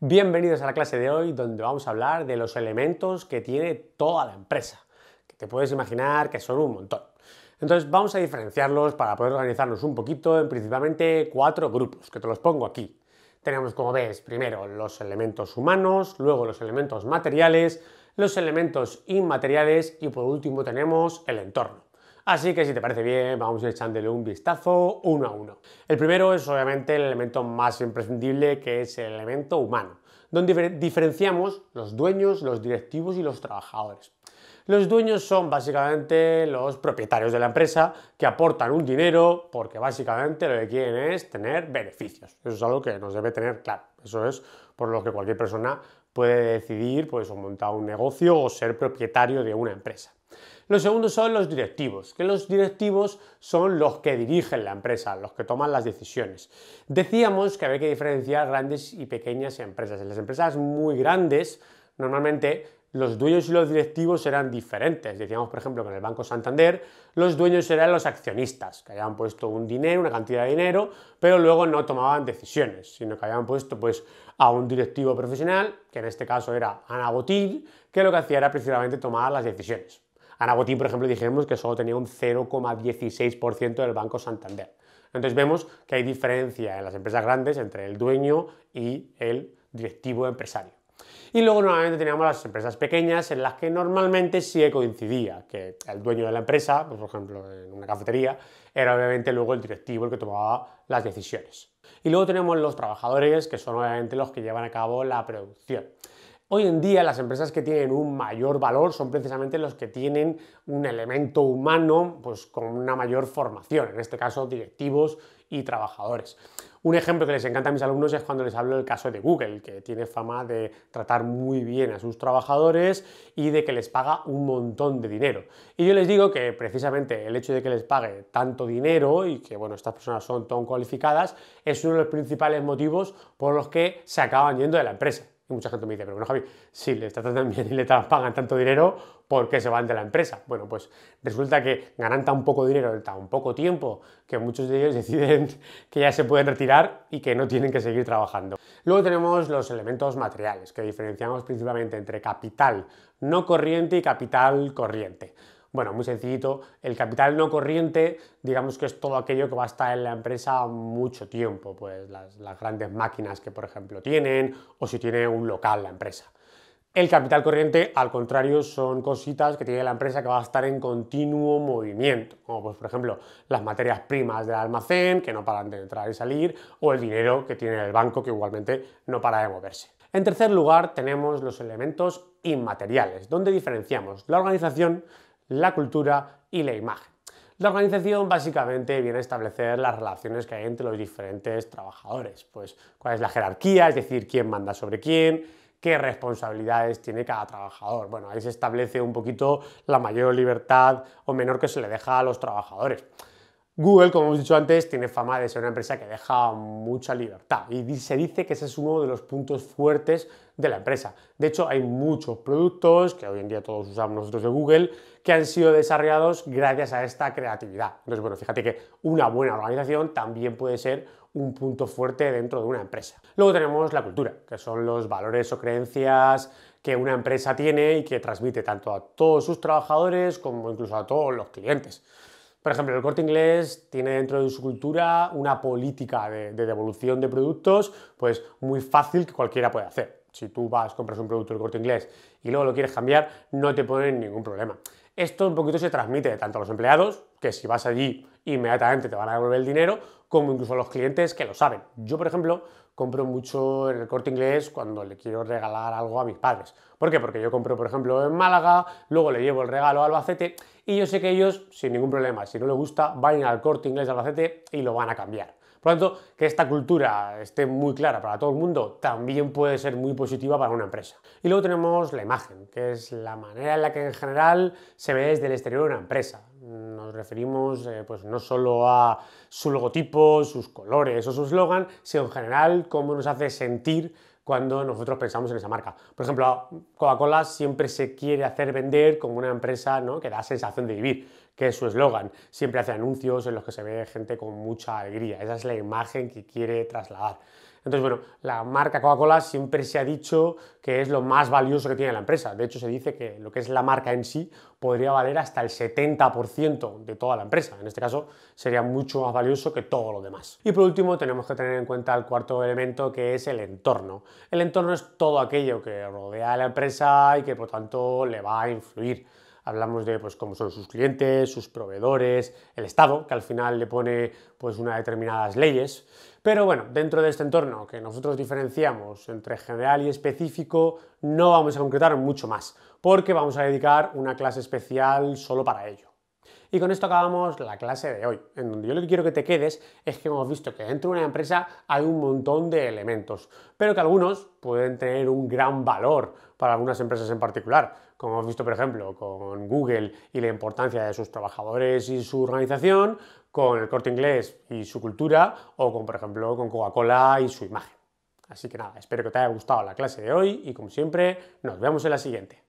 Bienvenidos a la clase de hoy donde vamos a hablar de los elementos que tiene toda la empresa, que te puedes imaginar que son un montón. Entonces vamos a diferenciarlos para poder organizarnos un poquito en principalmente cuatro grupos, que te los pongo aquí. Tenemos, como ves, primero los elementos humanos, luego los elementos materiales, los elementos inmateriales y por último tenemos el entorno. Así que si te parece bien, vamos a echándole un vistazo uno a uno. El primero es obviamente el elemento más imprescindible que es el elemento humano, donde diferenciamos los dueños, los directivos y los trabajadores. Los dueños son básicamente los propietarios de la empresa que aportan un dinero porque básicamente lo que quieren es tener beneficios. Eso es algo que nos debe tener claro. Eso es por lo que cualquier persona puede decidir pues, o montar un negocio o ser propietario de una empresa. Lo segundo son los directivos, que los directivos son los que dirigen la empresa, los que toman las decisiones. Decíamos que había que diferenciar grandes y pequeñas empresas. En las empresas muy grandes, normalmente los dueños y los directivos eran diferentes. Decíamos, por ejemplo, que en el Banco Santander los dueños eran los accionistas, que habían puesto un dinero, una cantidad de dinero, pero luego no tomaban decisiones, sino que habían puesto pues, a un directivo profesional, que en este caso era Ana Botín, que lo que hacía era precisamente tomar las decisiones. Ana por ejemplo, dijimos que solo tenía un 0,16% del Banco Santander. Entonces vemos que hay diferencia en las empresas grandes entre el dueño y el directivo empresario. Y luego normalmente teníamos las empresas pequeñas en las que normalmente sí coincidía, que el dueño de la empresa, por ejemplo en una cafetería, era obviamente luego el directivo el que tomaba las decisiones. Y luego tenemos los trabajadores, que son obviamente los que llevan a cabo la producción. Hoy en día las empresas que tienen un mayor valor son precisamente los que tienen un elemento humano pues, con una mayor formación, en este caso directivos y trabajadores. Un ejemplo que les encanta a mis alumnos es cuando les hablo del caso de Google, que tiene fama de tratar muy bien a sus trabajadores y de que les paga un montón de dinero. Y yo les digo que precisamente el hecho de que les pague tanto dinero y que bueno, estas personas son tan cualificadas es uno de los principales motivos por los que se acaban yendo de la empresa y mucha gente me dice, pero bueno, Javi, si le tratan tan bien y le pagan tanto dinero, ¿por qué se van de la empresa? Bueno, pues resulta que ganan tan poco dinero en tan poco tiempo que muchos de ellos deciden que ya se pueden retirar y que no tienen que seguir trabajando. Luego tenemos los elementos materiales, que diferenciamos principalmente entre capital no corriente y capital corriente. Bueno, muy sencillito, el capital no corriente, digamos que es todo aquello que va a estar en la empresa mucho tiempo, pues las, grandes máquinas que por ejemplo tienen o si tiene un local la empresa. El capital corriente, al contrario, son cositas que tiene la empresa que va a estar en continuo movimiento, como pues, por ejemplo las materias primas del almacén, que no paran de entrar y salir, o el dinero que tiene el banco, que igualmente no para de moverse. En tercer lugar, tenemos los elementos inmateriales, donde diferenciamos la organización la cultura y la imagen. La organización básicamente viene a establecer las relaciones que hay entre los diferentes trabajadores, pues cuál es la jerarquía, es decir, quién manda sobre quién, qué responsabilidades tiene cada trabajador. Bueno, ahí se establece un poquito la mayor libertad o menor que se le deja a los trabajadores. Google, como hemos dicho antes, tiene fama de ser una empresa que deja mucha libertad y se dice que ese es uno de los puntos fuertes de la empresa. De hecho, hay muchos productos que hoy en día todos usamos nosotros de Google que han sido desarrollados gracias a esta creatividad. Entonces, bueno, fíjate que una buena organización también puede ser un punto fuerte dentro de una empresa. Luego tenemos la cultura, que son los valores o creencias que una empresa tiene y que transmite tanto a todos sus trabajadores como incluso a todos los clientes. Por ejemplo, el corte inglés tiene dentro de su cultura una política de, devolución de productos, pues muy fácil que cualquiera puede hacer. Si tú vas, compras un producto del corte inglés y luego lo quieres cambiar, no te ponen ningún problema. Esto un poquito se transmite tanto a los empleados, que si vas allí inmediatamente te van a devolver el dinero, como incluso a los clientes que lo saben. Yo, por ejemplo, compro mucho en el corte inglés cuando le quiero regalar algo a mis padres. ¿Por qué? Porque yo compro, por ejemplo, en Málaga, luego le llevo el regalo a Albacete y yo sé que ellos, sin ningún problema, si no les gusta, van al corte inglés de Albacete y lo van a cambiar. Por lo tanto, que esta cultura esté muy clara para todo el mundo también puede ser muy positiva para una empresa. Y luego tenemos la imagen, que es la manera en la que en general se ve desde el exterior una empresa. Nos referimos eh, pues, no solo a su logotipo, sus colores o su eslogan, sino en general cómo nos hace sentir cuando nosotros pensamos en esa marca. Por ejemplo, Coca-Cola siempre se quiere hacer vender como una empresa que da sensación de vivir, que es su eslogan. Siempre hace anuncios en los que se ve gente con mucha alegría. Esa es la imagen que quiere trasladar. Entonces, bueno, la marca Coca-Cola siempre se ha dicho que es lo más valioso que tiene la empresa. De hecho, se dice que lo que es la marca en sí podría valer hasta el 70% de toda la empresa. En este caso, sería mucho más valioso que todo lo demás. Y por último, tenemos que tener en cuenta el cuarto elemento, que es el entorno. El entorno es todo aquello que rodea a la empresa y que, por tanto, le va a influir. Hablamos de pues, cómo son sus clientes, sus proveedores, el Estado, que al final le pone pues, unas determinadas leyes. Pero bueno, dentro de este entorno que nosotros diferenciamos entre general y específico, no vamos a concretar mucho más, porque vamos a dedicar una clase especial solo para ello. Y con esto acabamos la clase de hoy, en donde yo lo que quiero que te quedes es que hemos visto que dentro de una empresa hay un montón de elementos, pero que algunos pueden tener un gran valor para algunas empresas en particular, como hemos visto por ejemplo con Google y la importancia de sus trabajadores y su organización, con el corte inglés y su cultura, o con por ejemplo con Coca-Cola y su imagen. Así que nada, espero que te haya gustado la clase de hoy y como siempre, nos vemos en la siguiente.